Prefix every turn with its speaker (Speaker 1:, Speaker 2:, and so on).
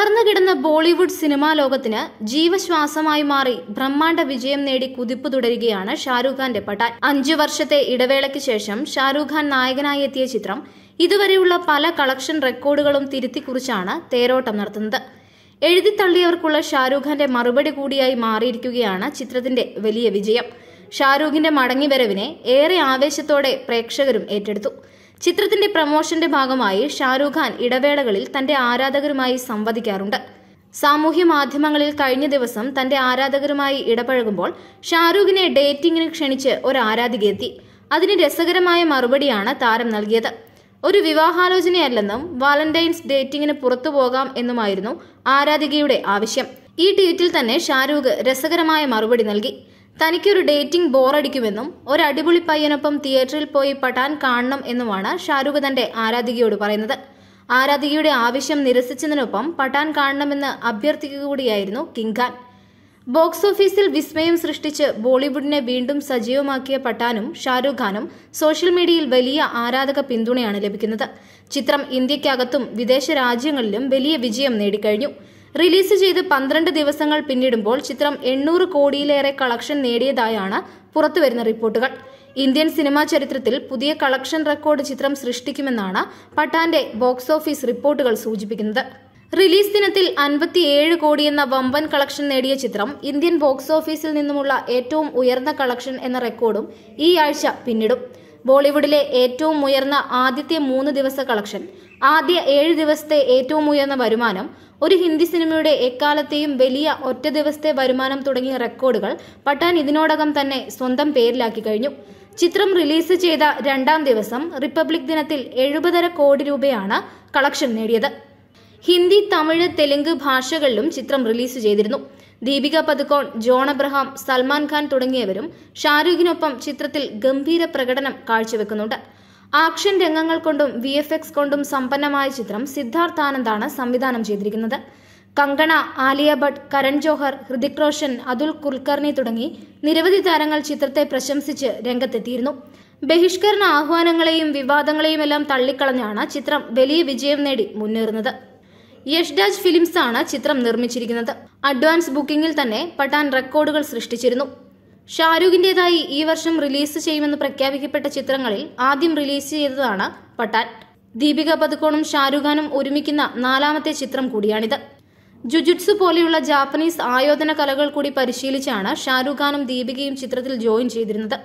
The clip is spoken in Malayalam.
Speaker 1: തളർന്നു കിടന്ന ബോളിവുഡ് സിനിമാ ലോകത്തിന് ജീവശ്വാസമായി മാറി ബ്രഹ്മാണ്ഡ വിജയം നേടി കുതിപ്പ് തുടരുകയാണ് ഷാരൂഖ് ഖാന്റെ പട്ടാൻ അഞ്ചു വർഷത്തെ ഇടവേളയ്ക്ക് ശേഷം ഷാരൂഖ് ഖാൻ നായകനായി എത്തിയ ചിത്രം ഇതുവരെയുള്ള പല കളക്ഷൻ റെക്കോർഡുകളും തിരുത്തിക്കുറിച്ചാണ് തേരോട്ടം നടത്തുന്നത് എഴുതിത്തള്ളിയവർക്കുള്ള ഷാരൂഖ് ഖാന്റെ മറുപടി കൂടിയായി മാറിയിരിക്കുകയാണ് ചിത്രത്തിന്റെ വലിയ വിജയം ഷാരൂഖിന്റെ മടങ്ങിവരവിനെ ഏറെ ആവേശത്തോടെ പ്രേക്ഷകരും ഏറ്റെടുത്തു ചിത്രത്തിന്റെ പ്രമോഷന്റെ ഭാഗമായി ഷാരൂഖ് ഖാൻ ഇടവേളകളിൽ തന്റെ ആരാധകരുമായി സംവദിക്കാറുണ്ട് സാമൂഹ്യ മാധ്യമങ്ങളിൽ കഴിഞ്ഞ ദിവസം തന്റെ ആരാധകരുമായി ഇടപഴകുമ്പോൾ ഷാരൂഖിനെ ഡേറ്റിംഗിന് ക്ഷണിച്ച് ഒരു ആരാധികയെത്തി അതിന് രസകരമായ മറുപടിയാണ് താരം നൽകിയത് ഒരു വിവാഹാലോചനയല്ലെന്നും വാലന്റൈൻസ് ഡേറ്റിംഗിന് പുറത്തു പോകാം എന്നുമായിരുന്നു ആരാധികയുടെ ആവശ്യം ഈ ട്വീറ്റിൽ തന്നെ ഷാരൂഖ് രസകരമായ മറുപടി നൽകി തനിക്കൊരു ഡേറ്റിംഗ് ബോറടിക്കുമെന്നും ഒരു അടിപൊളി പയ്യനൊപ്പം തിയേറ്ററിൽ പോയി പഠാൻ കാണണം എന്നുമാണ് ഷാരൂഖ് തന്റെ ആരാധികയോട് പറയുന്നത് ആരാധികയുടെ ആവശ്യം നിരസിച്ചതിനൊപ്പം പഠാൻ കാണണമെന്ന് അഭ്യർത്ഥിക്കുക കൂടിയായിരുന്നു കിങ് ഖാൻ ബോക്സ് ഓഫീസിൽ വിസ്മയം സൃഷ്ടിച്ച് ബോളിവുഡിനെ വീണ്ടും സജീവമാക്കിയ പട്ടാനും ഷാരൂഖ് ഖാനും സോഷ്യൽ മീഡിയയിൽ വലിയ ആരാധക പിന്തുണയാണ് ലഭിക്കുന്നത് ചിത്രം ഇന്ത്യക്കകത്തും വിദേശ രാജ്യങ്ങളിലും വലിയ വിജയം നേടിക്കഴിഞ്ഞു റിലീസ് ചെയ്ത് പന്ത്രണ്ട് ദിവസങ്ങൾ പിന്നിടുമ്പോൾ ചിത്രം എണ്ണൂറ് കോടിയിലേറെ കളക്ഷൻ നേടിയതായാണ് പുറത്തുവരുന്ന റിപ്പോർട്ടുകൾ ഇന്ത്യൻ സിനിമാ ചരിത്രത്തിൽ പുതിയ കളക്ഷൻ റെക്കോർഡ് ചിത്രം സൃഷ്ടിക്കുമെന്നാണ് പട്ടാന്റെ ബോക്സ് ഓഫീസ് റിപ്പോർട്ടുകൾ സൂചിപ്പിക്കുന്നത് റിലീസ് ദിനത്തിൽ അൻപത്തിയേഴ് കോടി എന്ന വമ്പൻ കളക്ഷൻ നേടിയ ചിത്രം ഇന്ത്യൻ ബോക്സ് ഓഫീസിൽ നിന്നുമുള്ള ഏറ്റവും ഉയർന്ന കളക്ഷൻ എന്ന റെക്കോർഡും ഈ ആഴ്ച പിന്നിടും ബോളിവുഡിലെ ഏറ്റവും ഉയർന്ന ആദ്യത്തെ മൂന്ന് ദിവസ കളക്ഷൻ ആദ്യ ഏഴ് ദിവസത്തെ ഏറ്റവും ഉയർന്ന വരുമാനം ഒരു ഹിന്ദി സിനിമയുടെ എക്കാലത്തെയും വലിയ ഒറ്റ ദിവസത്തെ വരുമാനം തുടങ്ങിയ റെക്കോർഡുകൾ പട്ടാൻ ഇതിനോടകം തന്നെ സ്വന്തം പേരിലാക്കി കഴിഞ്ഞു ചിത്രം റിലീസ് ചെയ്ത രണ്ടാം ദിവസം റിപ്പബ്ലിക് ദിനത്തിൽ എഴുപതര കോടി രൂപയാണ് കളക്ഷൻ നേടിയത് ഹിന്ദി തമിഴ് തെലുങ്ക് ഭാഷകളിലും ചിത്രം റിലീസ് ചെയ്തിരുന്നു ദീപിക പതുക്കോൺ ജോൺ അബ്രഹാം സൽമാൻ ഖാൻ തുടങ്ങിയവരും ഷാരൂഖിനൊപ്പം ചിത്രത്തിൽ ഗംഭീര പ്രകടനം കാഴ്ചവെക്കുന്നുണ്ട് ആക്ഷൻ രംഗങ്ങൾ കൊണ്ടും വി എഫ് എക്സ് കൊണ്ടും സമ്പന്നമായ ചിത്രം സിദ്ധാർത്ഥ് ആനന്ദാണ് സംവിധാനം ചെയ്തിരിക്കുന്നത് കങ്കണ ആലിയ ഭട്ട് കരൺ ജോഹർ ഹൃതിക് റോഷൻ അതുൽ കുൽക്കർണി തുടങ്ങി നിരവധി താരങ്ങൾ ചിത്രത്തെ പ്രശംസിച്ച് രംഗത്തെത്തിയിരുന്നു ബഹിഷ്കരണ ആഹ്വാനങ്ങളെയും വിവാദങ്ങളെയും എല്ലാം തള്ളിക്കളഞ്ഞാണ് ചിത്രം വലിയ വിജയം നേടി മുന്നേറുന്നത് യഷ്ഡാജ് ഫിലിംസ് ആണ് ചിത്രം നിർമ്മിച്ചിരിക്കുന്നത് അഡ്വാൻസ് ബുക്കിംഗിൽ തന്നെ പഠാൻ റെക്കോർഡുകൾ സൃഷ്ടിച്ചിരുന്നു ഷാരൂഖിന്റേതായി ഈ വർഷം റിലീസ് ചെയ്യുമെന്ന് പ്രഖ്യാപിക്കപ്പെട്ട ചിത്രങ്ങളിൽ ആദ്യം റിലീസ് ചെയ്തതാണ് പഠാൻ ദീപിക പതുക്കോണും ഖാനും ഒരുമിക്കുന്ന നാലാമത്തെ ചിത്രം കൂടിയാണിത് ജുജുട്സു പോലെയുള്ള ജാപ്പനീസ് ആയോധന കലകൾ കൂടി പരിശീലിച്ചാണ് ഖാനും ദീപികയും ചിത്രത്തിൽ ജോയിൻ ചെയ്തിരുന്നത്